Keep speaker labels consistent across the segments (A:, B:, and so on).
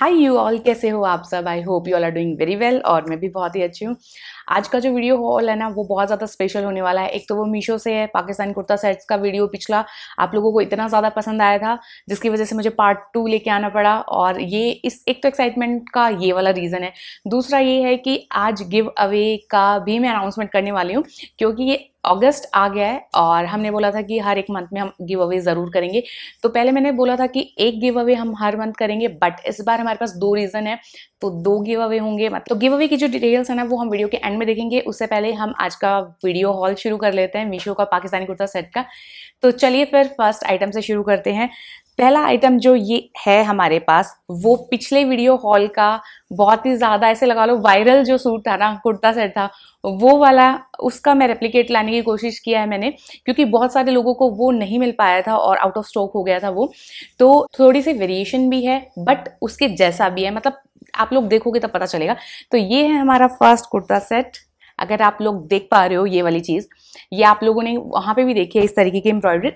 A: high you all कैसे हो आप सब I hope you all are doing very well और मैं भी बहुत ही अच्छी हूँ आज का जो वीडियो हॉल है ना वो बहुत ज़्यादा स्पेशल होने वाला है एक तो वो मीशो से है पाकिस्तान कुर्ता सेट्स का वीडियो पिछला आप लोगों को इतना ज़्यादा पसंद आया था जिसकी वजह से मुझे पार्ट टू लेके आना पड़ा और ये इस एक तो एक्साइटमेंट का ये वाला रीज़न है दूसरा ये है कि आज गिव अवे का भी मैं अनाउंसमेंट करने वाली हूँ क्योंकि ये अगस्त आ गया है और हमने बोला था कि हर एक मंथ में हम गिव अवे ज़रूर करेंगे तो पहले मैंने बोला था कि एक गिव अवे हम हर मंथ करेंगे बट इस बार हमारे पास दो रीज़न है तो दो गिव अवे होंगे मतलब तो गिव अवे की जो डिटेल्स है ना वो हम वीडियो के एंड में देखेंगे उससे पहले हम आज का वीडियो हॉल शुरू कर लेते हैं मीशो का पाकिस्तानी कुर्ता सेट का तो चलिए फिर फर्स्ट आइटम से शुरू करते हैं पहला आइटम जो ये है हमारे पास वो पिछले वीडियो हॉल का बहुत ही ज़्यादा ऐसे लगा लो वायरल जो सूट था ना कुर्ता सेट था वो वाला उसका मैं रेप्लीकेट लाने की कोशिश किया है मैंने क्योंकि बहुत सारे लोगों को वो नहीं मिल पाया था और आउट ऑफ स्टॉक हो गया था वो तो थोड़ी सी वेरिएशन भी है बट उसके जैसा भी है मतलब आप लोग देखोगे तब पता चलेगा तो ये है हमारा फर्स्ट कुर्ता सेट अगर आप लोग देख पा रहे हो ये वाली चीज़ ये आप लोगों ने वहाँ पे भी देखी है इस तरीके की एम्ब्रॉयडरी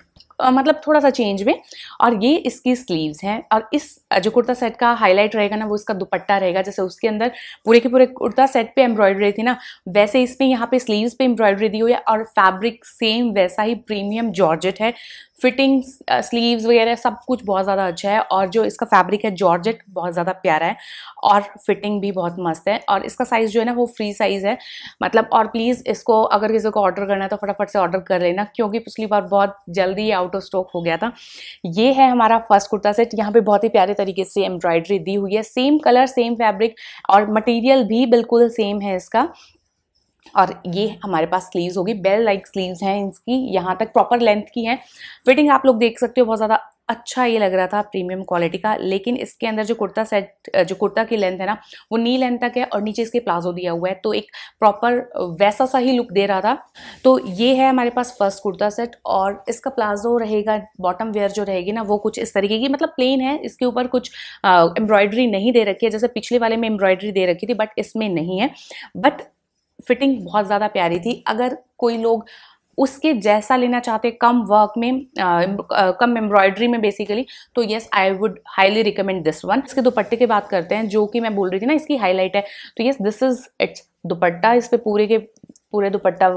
A: मतलब थोड़ा सा चेंज में और ये इसकी स्लीव्स हैं और इस जो कुर्ता सेट का हाईलाइट रहेगा ना वो इसका दुपट्टा रहेगा जैसे उसके अंदर पूरे के पूरे कुर्ता सेट पे एम्ब्रॉयडरी थी ना वैसे इसमें यहाँ पे स्लीव्स पे एम्ब्रॉयडरी दी हुई है और फैब्रिक सेम वैसा ही प्रीमियम जॉर्जेट है फिटिंग स्लीव्स वगैरह सब कुछ बहुत ज़्यादा अच्छा है और जो इसका फैब्रिक है जॉर्जेट बहुत ज़्यादा प्यारा है और फिटिंग भी बहुत मस्त है और इसका साइज़ जो है ना वो फ्री साइज़ है मतलब और प्लीज़ इसको अगर किसी को ऑर्डर करना है तो फटाफट से ऑर्डर कर लेना क्योंकि पिछली बार बहुत जल्दी आउट ऑफ स्टॉक हो गया था ये है हमारा फर्स्ट कुर्ता सेट यहाँ पर बहुत ही प्यारे तरीके से एम्ब्रॉयडरी दी हुई है सेम कलर सेम फैब्रिक और मटीरियल भी बिल्कुल सेम है इसका और ये हमारे पास स्लीव्स होगी बेल लाइक स्लीव्स हैं इसकी यहाँ तक प्रॉपर लेंथ की हैं फिटिंग आप लोग देख सकते हो बहुत ज़्यादा अच्छा ये लग रहा था प्रीमियम क्वालिटी का लेकिन इसके अंदर जो कुर्ता सेट जो कुर्ता की लेंथ है ना वो नी लेंथ तक है और नीचे इसके प्लाजो दिया हुआ है तो एक प्रॉपर वैसा सा ही लुक दे रहा था तो ये है हमारे पास फर्स्ट कुर्ता सेट और इसका प्लाजो रहेगा बॉटम वेयर जो रहेगी ना वो कुछ इस तरीके की मतलब प्लेन है इसके ऊपर कुछ एम्ब्रॉयडरी नहीं दे रखी है जैसे पिछले वाले में एम्ब्रॉयडरी दे रखी थी बट इसमें नहीं है बट फिटिंग बहुत ज़्यादा प्यारी थी अगर कोई लोग उसके जैसा लेना चाहते कम वर्क में आ, कम एम्ब्रॉयडरी में बेसिकली तो yes I would highly recommend this one इसके दुपट्टे की बात करते हैं जो कि मैं बोल रही थी ना इसकी हाईलाइट है तो yes this is it's dupatta इस पर पूरे के पूरे दुपट्टा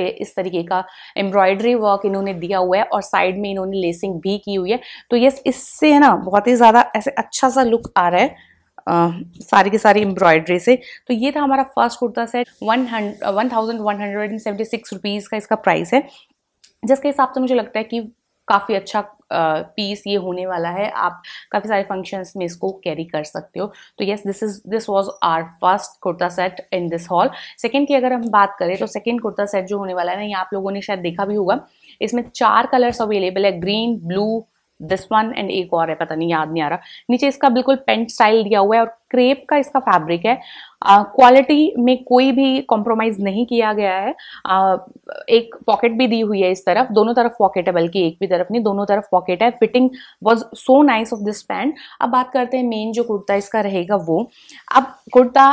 A: इस तरीके का एम्ब्रॉयडरी वर्क इन्होंने दिया हुआ है और साइड में इन्होंने लेसिंग भी की हुई है तो यस इससे है ना बहुत ही ज़्यादा ऐसे अच्छा सा लुक आ रहा है आ, सारी की सारी एम्ब्रॉयड्री से तो ये था हमारा फर्स्ट कुर्ता सेट वन हंड one thousand one hundred and seventy six rupees का इसका प्राइस है जिसके हिसाब से मुझे लगता है कि काफ़ी अच्छा पीस ये होने वाला है आप काफ़ी सारे फंक्शंस में इसको कैरी कर सकते हो तो yes this is this was our first kurta set in this haul second की अगर हम बात करें तो सेकंड कुर्ता सेट जो होने वाला है ना ये आप लोगों ने शायद देखा भी होगा इसमें चार कलर्स अवेलेबल है green blue this one and एक और है पता नहीं याद नहीं आ रहा नीचे इसका बिल्कुल पेंट स्टाइल दिया हुआ है और क्रेप का इसका फैब्रिक है क्वालिटी uh, में कोई भी कॉम्प्रोमाइज नहीं किया गया है uh, एक पॉकेट भी दी हुई है इस तरफ दोनों तरफ पॉकेट है बल्कि एक भी तरफ नहीं दोनों तरफ पॉकेट है fitting was so nice of this pant अब बात करते हैं मेन जो कुर्ता इसका रहेगा वो अब कुर्ता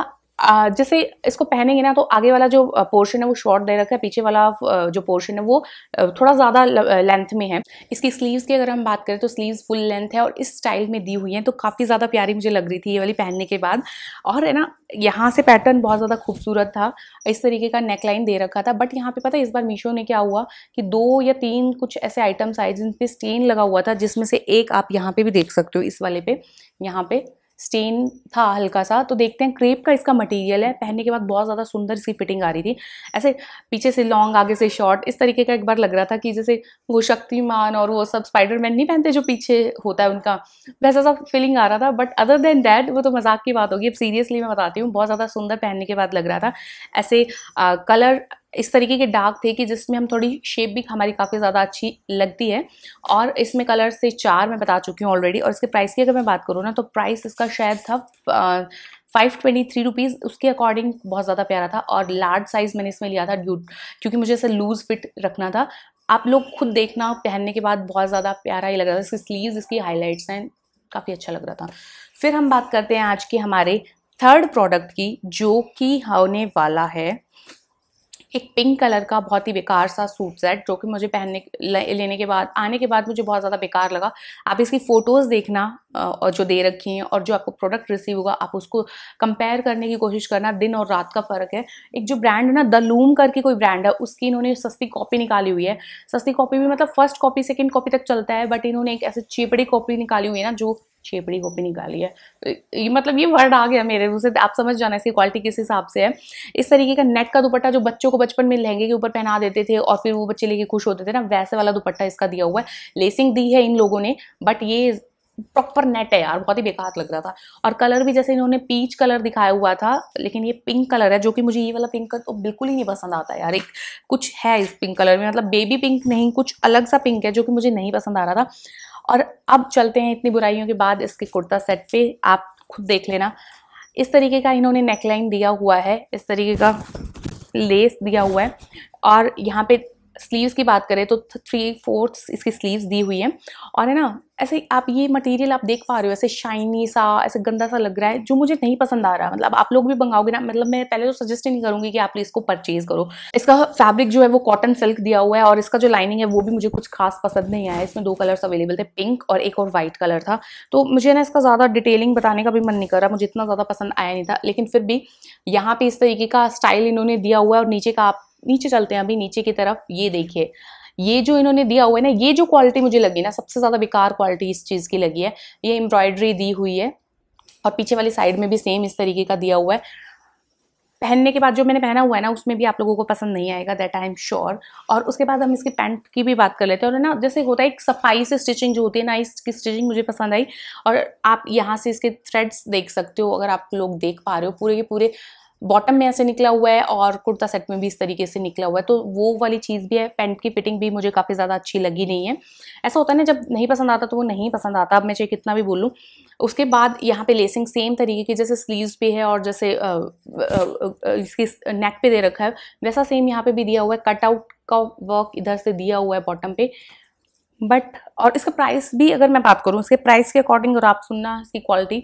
A: जैसे इसको पहनेंगे ना तो आगे वाला जो पोर्शन है वो शॉर्ट दे रखा है पीछे वाला जो पोर्शन है वो थोड़ा ज़्यादा लेंथ में है इसकी स्लीव्स की अगर हम बात करें तो स्लीव्स फुल लेंथ है और इस स्टाइल में दी हुई हैं तो काफ़ी ज़्यादा प्यारी मुझे लग रही थी ये वाली पहनने के बाद और है ना यहाँ से पैटर्न बहुत ज़्यादा खूबसूरत था इस तरीके का नेकलाइन दे रखा था बट यहाँ पे पता है इस बार मीशो ने क्या हुआ कि दो या तीन कुछ ऐसे आइटम्स आए जिन पर स्टेन लगा हुआ था जिसमें से एक आप यहाँ पे भी देख सकते हो इस वाले पे यहाँ पे स्टेन था हल्का सा तो देखते हैं क्रेप का इसका मटेरियल है पहनने के बाद बहुत ज़्यादा सुंदर इसकी फिटिंग आ रही थी ऐसे पीछे से लॉन्ग आगे से शॉर्ट इस तरीके का एक बार लग रहा था कि जैसे वो शक्तिमान और वो सब स्पाइडरमैन नहीं पहनते जो पीछे होता है उनका वैसा सा फीलिंग आ रहा था बट अदर देन डैट वो तो मजाक की बात होगी अब सीरियसली मैं बताती हूँ बहुत ज़्यादा सुंदर पहनने के बाद लग रहा था ऐसे आ, कलर इस तरीके के डार्क थे कि जिसमें हम थोड़ी शेप भी हमारी काफ़ी ज़्यादा अच्छी लगती है और इसमें कलर से चार मैं बता चुकी हूँ ऑलरेडी और इसके प्राइस की अगर मैं बात करूँ ना तो प्राइस इसका शायद था फाइव ट्वेंटी थ्री रुपीज़ उसके अकॉर्डिंग बहुत ज़्यादा प्यारा था और लार्ज साइज़ मैंने इसमें लिया था ड्यूट क्योंकि मुझे इसे लूज़ फिट रखना था आप लोग खुद देखना पहनने के बाद बहुत ज़्यादा प्यारा ही लग रहा था इसकी स्लीव इसकी हाईलाइट्स हैं काफ़ी अच्छा लग रहा था फिर हम बात करते हैं आज के हमारे थर्ड प्रोडक्ट की जो कि होने वाला है एक पिंक कलर का बहुत ही बेकार सा सूट सेट जो कि मुझे पहनने लेने के बाद आने के बाद मुझे बहुत ज़्यादा बेकार लगा आप इसकी फ़ोटोज़ देखना और जो दे रखी हैं और जो आपको प्रोडक्ट रिसीव होगा आप उसको कंपेयर करने की कोशिश करना दिन और रात का फ़र्क है एक जो ब्रांड है ना द लूम करके कोई ब्रांड है उसकी इन्होंने सस्ती कॉपी निकाली हुई है सस्ती कॉपी भी मतलब फर्स्ट कॉपी सेकेंड कॉपी तक चलता है बट इन्होंने एक ऐसी चेपड़ी कॉपी निकाली हुई है ना जो छेपड़ी कॉपी निकाली है ये मतलब ये वर्ड आ गया मेरे उसे आप समझ जाना इसकी क्वालिटी किस हिसाब से है इस तरीके का नेट का दुपट्टा जो बच्चों को बचपन में लहंगे के ऊपर पहना देते थे और फिर वो बच्चे लेके खुश होते थे ना वैसे वाला दुपट्टा इसका दिया हुआ है लेसिंग दी है इन लोगों ने बट ये प्रॉपर नेट है यार बहुत ही बेकार लग रहा था और कलर भी जैसे इन्होंने पीच कलर दिखाया हुआ था लेकिन ये पिंक कलर है जो कि मुझे ये वाला पिंक तो बिल्कुल ही नहीं पसंद आता यार एक कुछ है इस पिंक कलर में मतलब बेबी पिंक नहीं कुछ अलग सा पिंक है जो कि मुझे नहीं पसंद आ रहा था और अब चलते हैं इतनी बुराइयों के बाद इसके कुर्ता सेट पे आप खुद देख लेना इस तरीके का इन्होंने नेकलाइन दिया हुआ है इस तरीके का लेस दिया हुआ है और यहाँ पे स्लीव्स की बात करें तो थ्री फोर्थ इसकी स्लीव्स दी हुई है और है ना ऐसे आप ये मटेरियल आप देख पा रहे हो ऐसे शाइनी सा ऐसे गंदा सा लग रहा है जो मुझे नहीं पसंद आ रहा है मतलब आप लोग भी मंगाओगे ना मतलब मैं पहले तो सजेस्ट ही नहीं करूंगी कि आप इसको परचेज करो इसका फैब्रिक जो है वो कॉटन सिल्क दिया हुआ है और इसका जो लाइनिंग है वो भी मुझे कुछ खास पसंद नहीं आया इसमें दो कलर्स अवेलेबल थे पिंक और एक और वाइट कलर था तो मुझे ना इसका ज़्यादा डिटेलिंग बताने का भी मन नहीं कर रहा मुझे इतना ज़्यादा पसंद आया नहीं था लेकिन फिर भी यहाँ पर इस तरीके का स्टाइल इन्होंने दिया हुआ है और नीचे का आप नीचे चलते हैं अभी नीचे की तरफ ये देखिए ये जो इन्होंने दिया हुआ है ना ये जो क्वालिटी मुझे लगी ना सबसे ज़्यादा बेकार क्वालिटी इस चीज़ की लगी है ये एम्ब्रॉयडरी दी हुई है और पीछे वाली साइड में भी सेम इस तरीके का दिया हुआ है पहनने के बाद जो मैंने पहना हुआ है ना उसमें भी आप लोगों को पसंद नहीं आएगा दैट आई एम श्योर और उसके बाद हम इसके पैंट की भी बात कर लेते हैं और ना जैसे होता है एक सफाई से स्टिचिंग जो होती है ना इसकी स्टिचिंग मुझे पसंद आई और आप यहाँ से इसके थ्रेड्स देख सकते हो अगर आप लोग देख पा रहे हो पूरे के पूरे बॉटम में ऐसे निकला हुआ है और कुर्ता सेट में भी इस तरीके से निकला हुआ है तो वो वाली चीज़ भी है पैंट की फिटिंग भी मुझे काफ़ी ज़्यादा अच्छी लगी नहीं है ऐसा होता है ना जब नहीं पसंद आता तो वो नहीं पसंद आता अब मैं चाहे कितना भी बोलूँ उसके बाद यहाँ पे लेसिंग सेम तरीके की जैसे स्लीव्स पे है और जैसे इसकी नेक पे दे रखा है वैसा सेम यहाँ पे भी दिया हुआ है कटआउट का वर्क इधर से दिया हुआ है बॉटम पे बट और इसका प्राइस भी अगर मैं बात करूँ इसके प्राइस के अकॉर्डिंग और आप सुनना इसकी quality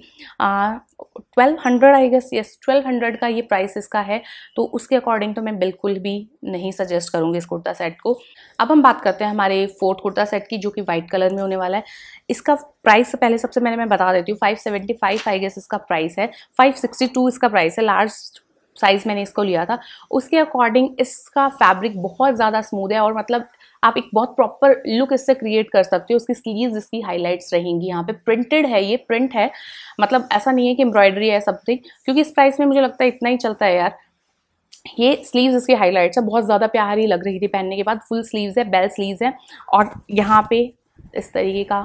A: twelve hundred I guess yes twelve hundred का ये प्राइस इसका है तो उसके अकॉर्डिंग तो मैं बिल्कुल भी नहीं सजेस्ट करूँगी इस कुर्ता सेट को अब हम बात करते हैं हमारे फोर्थ कुर्ता सेट की जो कि वाइट कलर में होने वाला है इसका प्राइस पहले सबसे मैंने मैं बता देती हूँ five seventy five I guess इसका प्राइस है फाइव सिक्सटी टू इसका प्राइस है लार्ज साइज़ मैंने इसको लिया था उसके अकॉर्डिंग इसका फैब्रिक बहुत ज़्यादा स्मूद है और मतलब आप एक बहुत प्रॉपर लुक इससे क्रिएट कर सकते हो उसकी स्लीव इसकी हाईलाइट्स रहेंगी यहाँ पे प्रिंटेड है ये प्रिंट है मतलब ऐसा नहीं है कि एम्ब्रॉयडरी है समथिंग क्योंकि इस प्राइस में मुझे लगता है इतना ही चलता है यार ये स्लीव्स इसके हाईलाइट्स है बहुत ज़्यादा प्यारी लग रही थी पहनने के बाद फुल स्लीव्स है बेल स्लीव्स है और यहाँ पे इस तरीके का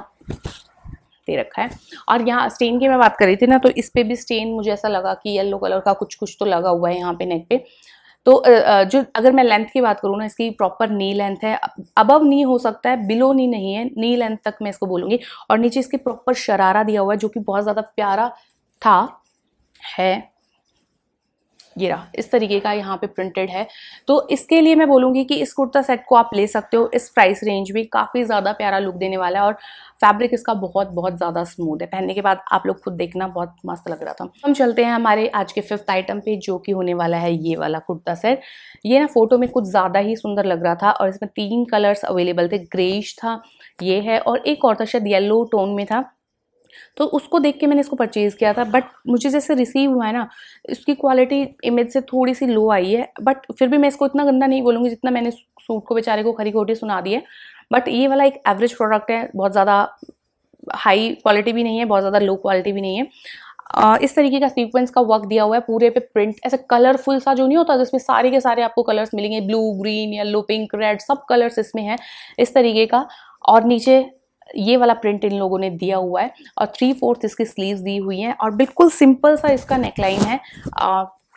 A: दे रखा है और यहाँ स्टेन की मैं बात कर रही थी ना तो इस पर भी स्टेन मुझे ऐसा लगा कि येलो कलर का कुछ कुछ तो लगा हुआ है यहाँ पे नेक पे तो जो अगर मैं लेंथ की बात करूँ ना इसकी प्रॉपर नी लेंथ है अबव नी हो सकता है बिलो नी नहीं है नी लेंथ तक मैं इसको बोलूँगी और नीचे इसके प्रॉपर शरारा दिया हुआ है जो कि बहुत ज़्यादा प्यारा था है ये रहा इस तरीके का यहाँ पे प्रिंटेड है तो इसके लिए मैं बोलूँगी कि इस कुर्ता सेट को आप ले सकते हो इस प्राइस रेंज में काफ़ी ज़्यादा प्यारा लुक देने वाला है और फैब्रिक इसका बहुत बहुत ज़्यादा स्मूथ है पहनने के बाद आप लोग खुद देखना बहुत मस्त लग रहा था हम चलते हैं हमारे आज के फिफ्थ आइटम पे जो कि होने वाला है ये वाला कुर्ता सेट ये ना फोटो में कुछ ज़्यादा ही सुंदर लग रहा था और इसमें तीन कलर्स अवेलेबल थे ग्रेइश था ये है और एक और था शायद येलो टोन में था तो उसको देख के मैंने इसको परचेज़ किया था बट मुझे जैसे रिसीव हुआ है ना इसकी क्वालिटी इमेज से थोड़ी सी लो आई है बट फिर भी मैं इसको इतना गंदा नहीं बोलूँगी जितना मैंने सूट को बेचारे को खरी खोटी सुना दी है बट ये वाला एक एवरेज प्रोडक्ट है बहुत ज़्यादा हाई क्वालिटी भी नहीं है बहुत ज़्यादा लो क्वालिटी भी नहीं है इस तरीके का सीक्वेंस का वर्क दिया हुआ है पूरे पे प्रिंट ऐसे कलरफुल सा जो नहीं होता जिसमें सारे के सारे आपको कलर्स मिलेंगे blue green yellow pink red सब कलर्स इसमें हैं इस तरीके का और नीचे ये वाला प्रिंट इन लोगों ने दिया हुआ है और थ्री फोर्थ इसकी स्लीव्स दी हुई हैं और बिल्कुल सिंपल सा इसका नेकलाइन है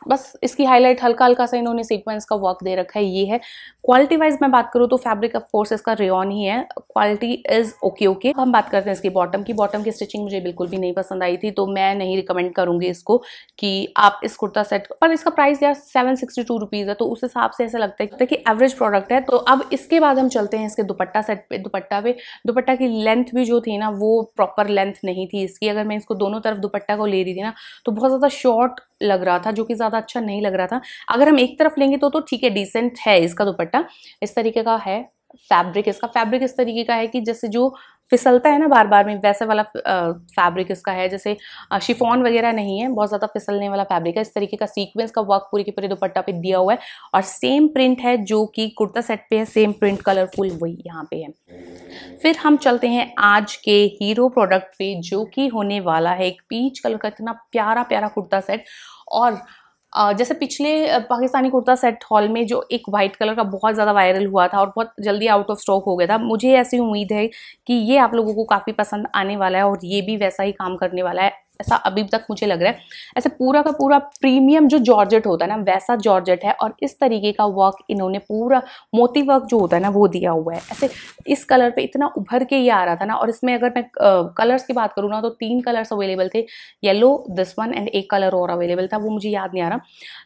A: बस इसकी हाईलाइट हल्का हल्का सा इन्होंने सीक्वेंस का वर्क दे रखा है ये है क्वालिटी वाइज मैं बात करूँ तो फैब्रिक ऑफकोर्स इसका रेन ही है क्वालिटी इज ओके ओके हम बात करते हैं इसकी बॉटम की बॉटम की स्टिचिंग मुझे बिल्कुल भी नहीं पसंद आई थी तो मैं नहीं रिकमेंड करूंगी इसको कि आप इस कुर्ता सेट पर इसका प्राइस यार सेवन सिक्सटी टू रुपीज़ है तो उस हिसाब से ऐसा लगता है कि एवरेज प्रोडक्ट है तो अब इसके बाद हम चलते हैं इसके दुपट्टा सेट पे दुपट्टा पे दुपट्टा की लेंथ भी जो थी ना वो प्रॉपर लेंथ नहीं थी इसकी अगर मैं इसको दोनों तरफ दुपट्टा को ले रही थी ना तो बहुत ज़्यादा शॉर्ट लग रहा था जो कि ज़्यादा ज़्यादा अच्छा नहीं लग रहा था अगर हम एक तरफ लेंगे तो तो ठीक है डिसेंट है इसका दुपट्टा इस तरीके का है फैब्रिक इसका फैब्रिक इस तरीके का है कि जैसे जो फिसलता है ना बार बार में वैसे वाला फैब्रिक इसका है जैसे शिफॉन वगैरह नहीं है बहुत ज़्यादा फिसलने वाला फैब्रिक है इस तरीके का सीक्वेंस का वर्क पूरी के पूरे दुपट्टा पे दिया हुआ है और सेम प्रिंट है जो कि कुर्ता सेट पे है सेम प्रिंट कलरफुल वही यहाँ पे है फिर हम चलते हैं आज के हीरो प्रोडक्ट पे जो कि होने वाला है एक पीच कलर का इतना प्यारा प्यारा कुर्ता सेट और जैसे पिछले पाकिस्तानी कुर्ता सेट हॉल में जो एक वाइट कलर का बहुत ज़्यादा वायरल हुआ था और बहुत जल्दी आउट ऑफ स्टॉक हो गया था मुझे ऐसी उम्मीद है कि ये आप लोगों को काफ़ी पसंद आने वाला है और ये भी वैसा ही काम करने वाला है ऐसा अभी तक मुझे लग रहा है ऐसे पूरा का पूरा प्रीमियम जो जॉर्जेट होता है ना वैसा जॉर्जेट है और इस तरीके का वर्क इन्होंने पूरा मोती वर्क जो होता है ना वो दिया हुआ है ऐसे इस कलर पे इतना उभर के ये आ रहा था ना और इसमें अगर मैं कलर्स की बात करूँ ना तो तीन कलर्स अवेलेबल थे येलो दिस वन एंड एक कलर और अवेलेबल था वो मुझे याद नहीं आ रहा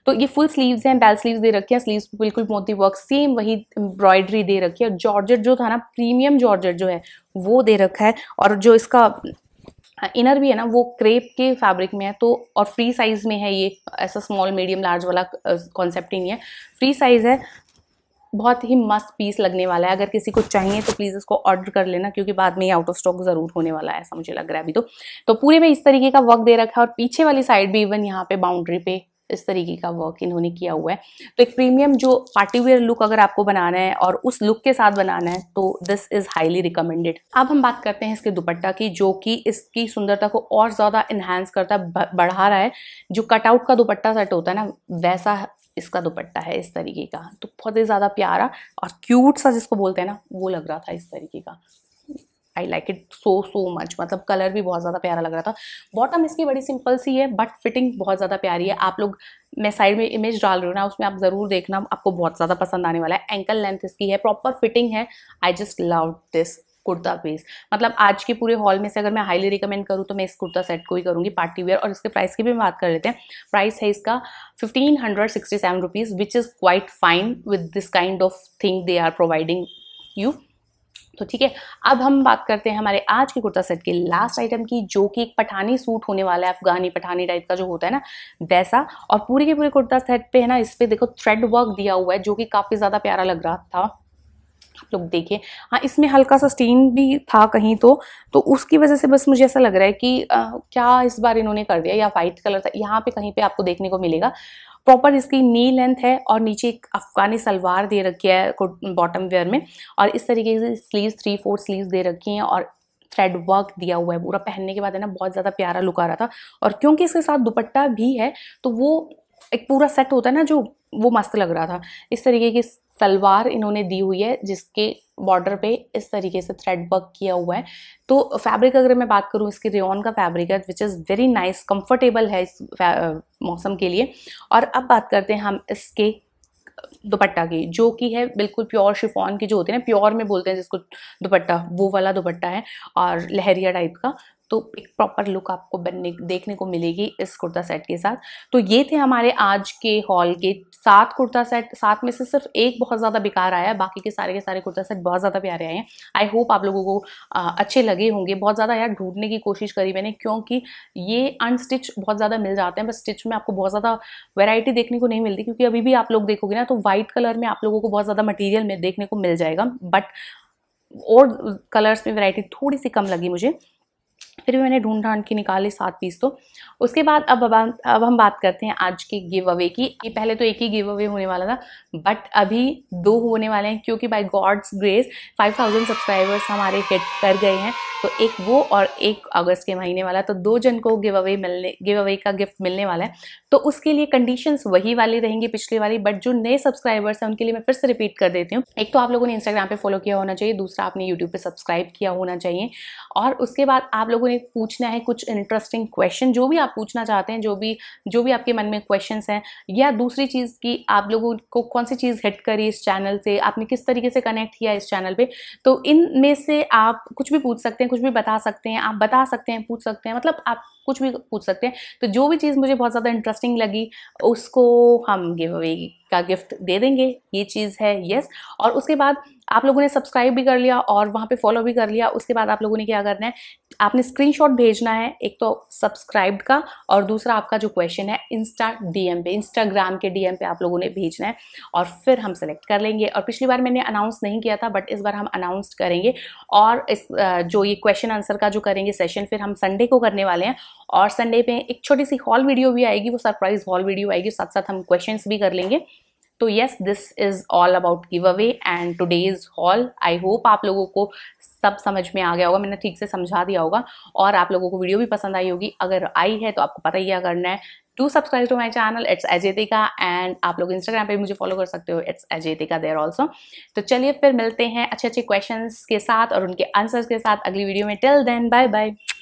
A: तो ये फुल स्लीवस हैं बैल स्लीव दे रखी है स्लीव्स बिल्कुल मोती वर्क सेम वही एम्ब्रॉयडरी दे रखी है और जॉर्जेट जो था ना प्रीमियम जॉर्जेट जो है वो दे रखा है और जो इसका इनर भी है ना वो क्रेप के फैब्रिक में है तो और फ्री साइज़ में है ये ऐसा स्मॉल मीडियम लार्ज वाला कॉन्सेप्ट ही नहीं है फ्री साइज़ है बहुत ही मस्त पीस लगने वाला है अगर किसी को चाहिए तो प्लीज़ इसको ऑर्डर कर लेना क्योंकि बाद में ये आउट ऑफ स्टॉक ज़रूर होने वाला है ऐसा मुझे लग रहा है अभी तो तो पूरे में इस तरीके का वर्क दे रखा है और पीछे वाली साइड भी इवन यहाँ पे बाउंड्री पे इस तरीके का वर्क इन्होंने किया हुआ है तो एक प्रीमियम जो पार्टी वेयर लुक अगर आपको बनाना है और उस लुक के साथ बनाना है तो दिस इज हाईली रिकमेंडेड अब हम बात करते हैं इसके दुपट्टा की जो कि इसकी सुंदरता को और ज़्यादा इन्हांस करता है बढ़ा रहा है जो कटआउट का दुपट्टा सेट होता है ना वैसा इसका दुपट्टा है इस तरीके का तो बहुत ही ज़्यादा प्यारा और क्यूट सा जिसको बोलते हैं ना वो लग रहा था इस तरीके का I like it so so much मतलब कलर भी बहुत ज़्यादा प्यारा लग रहा था बॉटम इसकी बड़ी सिंपल सी है बट फिटिंग बहुत ज़्यादा प्यारी है आप लोग मैं साइड में इमेज डाल रही हूँ ना उसमें आप ज़रूर देखना आपको बहुत ज़्यादा पसंद आने वाला है एंकल लेंथ इसकी है प्रॉपर फिटिंग है I just love this kurta piece मतलब आज के पूरे हॉल में से अगर मैं हाईली रिकमेंड करूँ तो मैं इस कुर्ता सेट को ही करूँगी पार्टी वेयर और इसके प्राइस की भी बात कर लेते हैं प्राइस है इसका fifteen hundred sixty seven rupees which is quite fine with this kind of thing they are providing you तो ठीक है अब हम बात करते हैं हमारे आज के कुर्ता सेट के लास्ट आइटम की जो कि एक पठानी सूट होने वाला है अफगानी पठानी टाइप का जो होता है ना वैसा और पूरे के पूरे कुर्ता सेट पे है ना इस पर देखो थ्रेड वर्क दिया हुआ है जो कि काफ़ी ज़्यादा प्यारा लग रहा था आप लोग देखिए हाँ इसमें हल्का सा स्टीन भी था कहीं तो तो उसकी वजह से बस मुझे ऐसा लग रहा है कि आ, क्या इस बार इन्होंने कर दिया या वाइट कलर था यहाँ पे कहीं पे आपको देखने को मिलेगा प्रॉपर इसकी नी लेंथ है और नीचे एक अफगानी सलवार दे रखी है बॉटम वेयर में और इस तरीके से स्लीव्स थ्री फोर स्लीव्स दे रखी हैं और थ्रेड वर्क दिया हुआ है पूरा पहनने के बाद है ना बहुत ज़्यादा प्यारा लुक आ रहा था और क्योंकि इसके साथ दुपट्टा भी है तो वो एक पूरा सेट होता है ना जो वो मस्त लग रहा था इस तरीके की सलवार इन्होंने दी हुई है जिसके बॉर्डर पे इस तरीके से थ्रेड वर्क किया हुआ है तो फैब्रिक अगर मैं बात करूँ इसकी रेन का फैब्रिक है which is very nice comfortable है इस मौसम के लिए और अब बात करते हैं हम इसके दुपट्टा की जो कि है बिल्कुल प्योर शिफॉन की जो होती है ना प्योर में बोलते हैं जिसको दुपट्टा वो वाला दुपट्टा है और लहरिया टाइप का तो एक प्रॉपर लुक आपको बनने देखने को मिलेगी इस कुर्ता सेट के साथ तो ये थे हमारे आज के हॉल के सात कुर्ता सेट सात में से सिर्फ एक बहुत ज़्यादा बेकार आया बाकी के सारे के सारे कुर्ता सेट बहुत ज़्यादा प्यारे आए हैं आई होप आप लोगों को आ, अच्छे लगे होंगे बहुत ज़्यादा यार ढूंढने की कोशिश करी मैंने क्योंकि ये अनस्टिच बहुत ज़्यादा मिल जाते हैं बस स्टिच में आपको बहुत ज़्यादा वेराइटी देखने को नहीं मिलती क्योंकि अभी भी आप लोग देखोगे ना तो वाइट कलर में आप लोगों को बहुत ज़्यादा मटीरियल में देखने को मिल जाएगा बट और कलर्स में वैरायटी थोड़ी सी कम लगी मुझे फिर भी मैंने ढूंढ ढांड के निकाले सात पीस तो उसके बाद अब अब हम बात करते हैं आज के गिव अवे की ये पहले तो एक ही गिव अवे होने वाला था बट अभी दो होने वाले हैं क्योंकि बाय गॉड्स ग्रेस 5000 सब्सक्राइबर्स हमारे हिट कर गए हैं तो एक वो और एक अगस्त के महीने वाला तो दो जन को गिव अवे मिलने गिव अवे का गिफ्ट मिलने वाला है तो उसके लिए कंडीशन वही वाली रहेंगी पिछली वाली बट जो नए सब्सक्राइबर्स हैं उनके लिए मैं फिर से रिपीट कर देती हूँ एक तो आप लोगों ने इंस्टाग्राम पर फॉलो किया होना चाहिए दूसरा आपने यूट्यूब पर सब्सक्राइब किया होना चाहिए और उसके बाद आप लोगों कोई पूछना है कुछ इंटरेस्टिंग क्वेश्चन जो भी आप पूछना चाहते हैं जो भी जो भी आपके मन में क्वेश्चंस हैं या दूसरी चीज़ की आप लोगों को कौन सी चीज़ हिट करी इस चैनल से आपने किस तरीके से कनेक्ट किया इस चैनल पे तो इन में से आप कुछ भी पूछ सकते हैं कुछ भी बता सकते हैं आप बता सकते हैं पूछ सकते हैं मतलब आप कुछ भी पूछ सकते हैं तो जो भी चीज़ मुझे बहुत ज़्यादा इंटरेस्टिंग लगी उसको हम गिव अवे का गिफ्ट दे देंगे ये चीज़ है यस और उसके बाद आप लोगों ने सब्सक्राइब भी कर लिया और वहाँ पे फॉलो भी कर लिया उसके बाद आप लोगों ने क्या करना है आपने स्क्रीनशॉट भेजना है एक तो सब्सक्राइब का और दूसरा आपका जो क्वेश्चन है इंस्टा डीएम पे इंस्टाग्राम के डीएम पे आप लोगों ने भेजना है और फिर हम सेलेक्ट कर लेंगे और पिछली बार मैंने अनाउंस नहीं किया था बट इस बार हम अनाउंस करेंगे और इस जो ये क्वेश्चन आंसर का जो करेंगे सेशन फिर हम संडे को करने वाले हैं और संडे पे एक छोटी सी हॉल वीडियो भी आएगी वो सरप्राइज हॉल वीडियो आएगी साथ साथ हम क्वेश्चन भी कर लेंगे तो yes this is all about giveaway and is haul I hope आप लोगों को सब समझ में आ गया होगा मैंने ठीक से समझा दिया होगा और आप लोगों को वीडियो भी पसंद आई होगी अगर आई है तो आपको पता ही क्या करना है to subscribe to my channel it's Ajetika and आप लोग इंस्टाग्राम पे मुझे फॉलो कर सकते हो इट्स अजेतिका देयर ऑल्सो तो चलिए फिर मिलते हैं अच्छे अच्छे क्वेश्चन के साथ और उनके आंसर्स के साथ अगली वीडियो में टिल देन बाय बाय